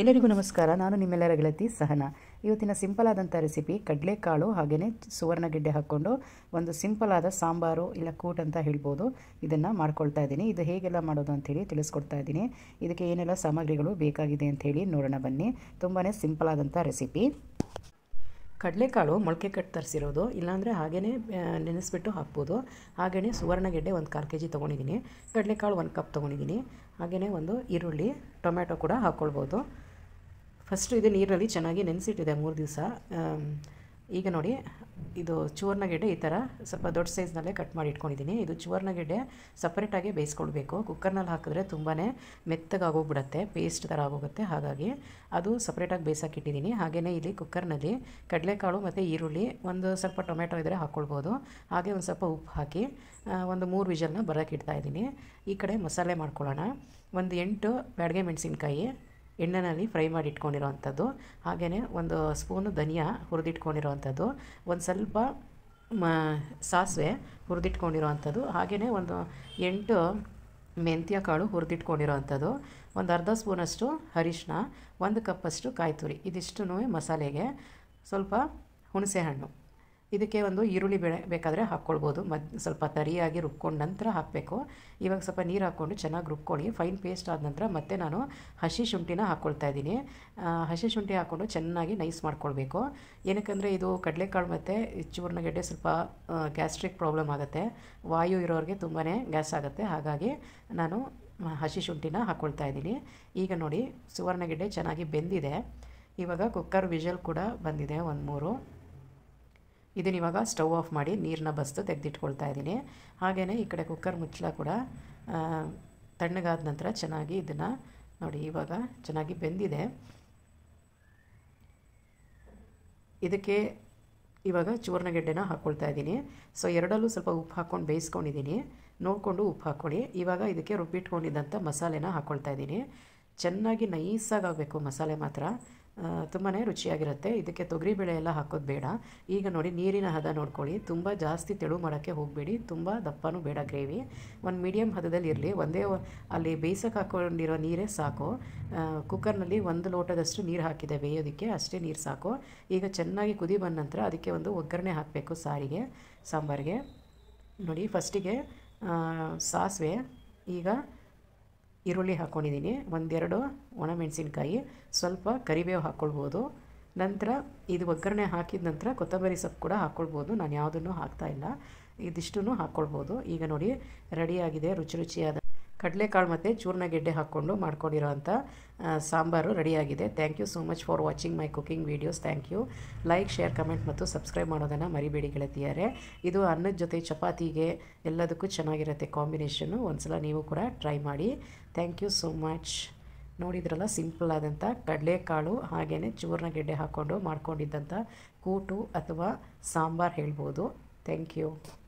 ಎಲ್ಲರಿಗೂ ನಮಸ್ಕಾರ ನಾನು ನಿಮ್ಮೆಲ್ಲರ ಗೆಳತಿ ಸಹನಾ ಇವತ್ತಿನ ಸಿಂಪಲ್ ಆದಂಥ ರೆಸಿಪಿ ಕಡಲೆಕಾಳು ಹಾಗೆಯೇ ಸುವರ್ಣಗೆಡ್ಡೆ ಹಾಕ್ಕೊಂಡು ಒಂದು ಸಿಂಪಲ್ ಆದ ಸಾಂಬಾರು ಇಲ್ಲ ಕೂಟ್ ಅಂತ ಹೇಳ್ಬೋದು ಇದನ್ನು ಮಾಡ್ಕೊಳ್ತಾ ಇದ್ದೀನಿ ಇದು ಹೇಗೆಲ್ಲ ಮಾಡೋದು ಅಂಥೇಳಿ ತಿಳಿಸ್ಕೊಡ್ತಾ ಇದ್ದೀನಿ ಇದಕ್ಕೆ ಏನೆಲ್ಲ ಸಾಮಗ್ರಿಗಳು ಬೇಕಾಗಿದೆ ಅಂಥೇಳಿ ನೋಡೋಣ ಬನ್ನಿ ತುಂಬಾ ಸಿಂಪಲ್ ಆದಂಥ ರೆಸಿಪಿ ಕಡಲೆಕಾಳು ಮೊಳಕೆ ಕಟ್ಟು ತರಿಸಿರೋದು ಇಲ್ಲಾಂದರೆ ಹಾಗೇ ನೆನೆಸಿಬಿಟ್ಟು ಹಾಕ್ಬೋದು ಹಾಗೆಯೇ ಸುವರ್ಣಗೆಡ್ಡೆ ಒಂದು ಕಾಲು ಕೆ ಜಿ ತೊಗೊಂಡಿದ್ದೀನಿ ಕಡಲೆಕಾಳು ಒಂದು ಕಪ್ ತೊಗೊಂಡಿದ್ದೀನಿ ಹಾಗೆಯೇ ಒಂದು ಈರುಳ್ಳಿ ಟೊಮ್ಯಾಟೊ ಕೂಡ ಹಾಕ್ಕೊಳ್ಬೋದು ಫಸ್ಟು ಇದು ನೀರಲ್ಲಿ ಚೆನ್ನಾಗಿ ನೆನೆಸಿಟ್ಟಿದೆ ಮೂರು ದಿವಸ ಈಗ ನೋಡಿ ಇದು ಚೂರ್ಣಗೆಡ್ಡೆ ಈ ಥರ ಸ್ವಲ್ಪ ದೊಡ್ಡ ಸೈಜ್ನಲ್ಲೇ ಕಟ್ ಮಾಡಿ ಇಟ್ಕೊಂಡಿದ್ದೀನಿ ಇದು ಚೂರ್ಣಗೆಡ್ಡೆ ಸಪ್ರೇಟಾಗಿ ಬೇಯಿಸ್ಕೊಳ್ಬೇಕು ಕುಕ್ಕರ್ನಲ್ಲಿ ಹಾಕಿದ್ರೆ ತುಂಬಾ ಮೆತ್ತಗಾಗೋಗ್ಬಿಡುತ್ತೆ ಪೇಸ್ಟ್ ಥರ ಆಗೋಗುತ್ತೆ ಹಾಗಾಗಿ ಅದು ಸಪ್ರೇಟಾಗಿ ಬೇಯಿಸಾಕಿಟ್ಟಿದ್ದೀನಿ ಹಾಗೆಯೇ ಇಲ್ಲಿ ಕುಕ್ಕರ್ನಲ್ಲಿ ಕಡಲೆಕಾಳು ಮತ್ತು ಈರುಳ್ಳಿ ಒಂದು ಸ್ವಲ್ಪ ಟೊಮೆಟೊ ಇದ್ದರೆ ಹಾಕ್ಕೊಳ್ಬೋದು ಹಾಗೆ ಒಂದು ಸ್ವಲ್ಪ ಉಪ್ಪು ಹಾಕಿ ಒಂದು ಮೂರು ವಿಜಲ್ನ ಬರೋಕ್ಕಿಡ್ತಾಯಿದ್ದೀನಿ ಈ ಕಡೆ ಮಸಾಲೆ ಮಾಡ್ಕೊಳ್ಳೋಣ ಒಂದು ಎಂಟು ಬ್ಯಾಡಗೆ ಮೆಣಸಿನ್ಕಾಯಿ ಎಣ್ಣೆಯಲ್ಲಿ ಫ್ರೈ ಮಾಡಿ ಇಟ್ಕೊಂಡಿರೋವಂಥದ್ದು ಹಾಗೆಯೇ ಒಂದು ಸ್ಪೂನು ಧನಿಯಾ ಹುರಿದಿಟ್ಕೊಂಡಿರೋವಂಥದ್ದು ಒಂದು ಸ್ವಲ್ಪ ಮ ಸಾಸಿವೆ ಹುರಿದಿಟ್ಕೊಂಡಿರೋವಂಥದ್ದು ಹಾಗೆಯೇ ಒಂದು ಎಂಟು ಮೆಂತ್ಯ ಕಾಳು ಹುರಿದಿಟ್ಕೊಂಡಿರೋವಂಥದ್ದು ಒಂದು ಅರ್ಧ ಸ್ಪೂನಷ್ಟು ಅರಿಶಿನ ಒಂದು ಕಪ್ಪಷ್ಟು ಕಾಯಿ ತುರಿ ಮಸಾಲೆಗೆ ಸ್ವಲ್ಪ ಹುಣಸೆಹಣ್ಣು ಇದಕ್ಕೆ ಒಂದು ಈರುಳ್ಳಿ ಬೆಳೆ ಬೇಕಾದರೆ ಹಾಕ್ಕೊಳ್ಬೋದು ಮದ್ ಸ್ವಲ್ಪ ತರಿಯಾಗಿ ರುಬ್ಕೊಂಡು ನಂತರ ಹಾಕಬೇಕು ಇವಾಗ ಸ್ವಲ್ಪ ನೀರು ಹಾಕ್ಕೊಂಡು ಚೆನ್ನಾಗಿ ರುಬ್ಕೊಳ್ಳಿ ಫೈನ್ ಪೇಸ್ಟ್ ಆದ ನಂತರ ಮತ್ತೆ ನಾನು ಹಸಿ ಶುಂಠಿನ ಹಾಕ್ಕೊಳ್ತಾ ಇದ್ದೀನಿ ಹಸಿ ಶುಂಠಿ ಹಾಕ್ಕೊಂಡು ಚೆನ್ನಾಗಿ ನೈಸ್ ಮಾಡ್ಕೊಳ್ಬೇಕು ಏನಕ್ಕೆಂದರೆ ಇದು ಕಡಲೆಕಾಳು ಮತ್ತು ಚೂರ್ಣಗೆಡ್ಡೆ ಸ್ವಲ್ಪ ಗ್ಯಾಸ್ಟ್ರಿಕ್ ಪ್ರಾಬ್ಲಮ್ ಆಗುತ್ತೆ ವಾಯು ಇರೋರಿಗೆ ತುಂಬಾ ಗ್ಯಾಸ್ ಆಗುತ್ತೆ ಹಾಗಾಗಿ ನಾನು ಹಸಿ ಶುಂಠಿನ ಹಾಕ್ಕೊಳ್ತಾ ಇದ್ದೀನಿ ಈಗ ನೋಡಿ ಸುವರ್ಣಗೆಡ್ಡೆ ಚೆನ್ನಾಗಿ ಬೆಂದಿದೆ ಇವಾಗ ಕುಕ್ಕರ್ ವಿಷಲ್ ಕೂಡ ಬಂದಿದೆ ಒಂದು ಮೂರು ಇದನ್ನ ಇವಾಗ ಸ್ಟವ್ ಆಫ್ ಮಾಡಿ ನೀರನ್ನ ಬಸ್ದು ತೆಗೆದಿಟ್ಕೊಳ್ತಾ ಇದ್ದೀನಿ ಹಾಗೆಯೇ ಈ ಕಡೆ ಕುಕ್ಕರ್ ಮುಚ್ಚಳ ಕೂಡ ತಣ್ಣಗಾದ ನಂತರ ಚೆನ್ನಾಗಿ ಇದನ್ನು ನೋಡಿ ಇವಾಗ ಚೆನ್ನಾಗಿ ಬೆಂದಿದೆ ಇದಕ್ಕೆ ಇವಾಗ ಚೂರ್ಣಗೆಡ್ಡೆನ ಹಾಕ್ಕೊಳ್ತಾ ಇದ್ದೀನಿ ಸೊ ಎರಡಲ್ಲೂ ಸ್ವಲ್ಪ ಉಪ್ಪು ಹಾಕ್ಕೊಂಡು ಬೇಯಿಸ್ಕೊಂಡಿದ್ದೀನಿ ನೋಡಿಕೊಂಡು ಉಪ್ಪು ಹಾಕ್ಕೊಳ್ಳಿ ಇವಾಗ ಇದಕ್ಕೆ ರುಬ್ಬಿಟ್ಕೊಂಡಿದ್ದಂಥ ಮಸಾಲೆನ ಹಾಕ್ಕೊಳ್ತಾ ಇದ್ದೀನಿ ಚೆನ್ನಾಗಿ ನೈಸಾಗಬೇಕು ಮಸಾಲೆ ಮಾತ್ರ ತುಂಬಾ ರುಚಿಯಾಗಿರುತ್ತೆ ಇದಕ್ಕೆ ತೊಗರಿಬೇಳೆ ಎಲ್ಲ ಹಾಕೋದು ಬೇಡ ಈಗ ನೋಡಿ ನೀರಿನ ಹದ ನೋಡ್ಕೊಳ್ಳಿ ತುಂಬ ಜಾಸ್ತಿ ತೆಳು ಮಾಡೋಕ್ಕೆ ಹೋಗಬೇಡಿ ತುಂಬ ದಪ್ಪನೂ ಬೇಡ ಗ್ರೇವಿ ಒಂದು ಮೀಡಿಯಮ್ ಹದದಲ್ಲಿ ಇರಲಿ ಒಂದೇ ಅಲ್ಲಿ ಬೇಯಿಸೋಕೆ ಹಾಕೊಂಡಿರೋ ನೀರೇ ಸಾಕು ಕುಕ್ಕರ್ನಲ್ಲಿ ಒಂದು ಲೋಟದಷ್ಟು ನೀರು ಹಾಕಿದೆ ಬೇಯೋದಕ್ಕೆ ಅಷ್ಟೇ ನೀರು ಸಾಕು ಈಗ ಚೆನ್ನಾಗಿ ಕುದಿ ಬಂದ ನಂತರ ಅದಕ್ಕೆ ಒಂದು ಒಗ್ಗರಣೆ ಹಾಕಬೇಕು ಸಾರಿಗೆ ಸಾಂಬಾರಿಗೆ ನೋಡಿ ಫಸ್ಟಿಗೆ ಸಾಸಿವೆ ಈಗ ಈರುಳ್ಳಿ ಹಾಕ್ಕೊಂಡಿದ್ದೀನಿ ಒಂದೆರಡು ಒಣಮೆಣಸಿನ್ಕಾಯಿ ಸ್ವಲ್ಪ ಕರಿಬೇವು ಹಾಕ್ಕೊಳ್ಬೋದು ನಂತರ ಇದು ಒಗ್ಗರಣೆ ಹಾಕಿದ ನಂತರ ಕೊತ್ತಂಬರಿ ಸೊಪ್ಪು ಕೂಡ ಹಾಕ್ಕೊಳ್ಬೋದು ನಾನು ಯಾವುದನ್ನು ಇಲ್ಲ ಇದಿಷ್ಟು ಹಾಕ್ಕೊಳ್ಬೋದು ಈಗ ನೋಡಿ ರೆಡಿಯಾಗಿದೆ ರುಚಿ ರುಚಿಯಾದ ಕಡಲೆಕಾಳು ಮತ್ತು ಚೂರ್ಣಗೆಡ್ಡೆ ಹಾಕ್ಕೊಂಡು ಮಾಡ್ಕೊಂಡಿರುವಂಥ ಸಾಂಬಾರು ರೆಡಿಯಾಗಿದೆ thank you so much for watching my cooking videos thank you like share comment ಮತ್ತು ಸಬ್ಸ್ಕ್ರೈಬ್ ಮಾಡೋದನ್ನು ಮರಿಬೇಡಿ ಗೆಳತಿಯಾರೆ ಇದು ಅನ್ನದ ಜೊತೆ ಚಪಾತಿಗೆ ಎಲ್ಲದಕ್ಕೂ ಚೆನ್ನಾಗಿರುತ್ತೆ ಕಾಂಬಿನೇಷನ್ನು ಒಂದ್ಸಲ ನೀವು ಕೂಡ ಟ್ರೈ ಮಾಡಿ ಥ್ಯಾಂಕ್ ಯು ಸೋ ಮಚ್ ನೋಡಿದ್ರಲ್ಲ ಸಿಂಪಲ್ ಆದಂಥ ಕಡಲೆಕಾಳು ಹಾಗೆಯೇ ಚೂರ್ಣಗೆಡ್ಡೆ ಹಾಕ್ಕೊಂಡು ಮಾಡ್ಕೊಂಡಿದ್ದಂಥ ಕೂಟು ಅಥವಾ ಸಾಂಬಾರು ಹೇಳ್ಬೋದು ಥ್ಯಾಂಕ್ ಯು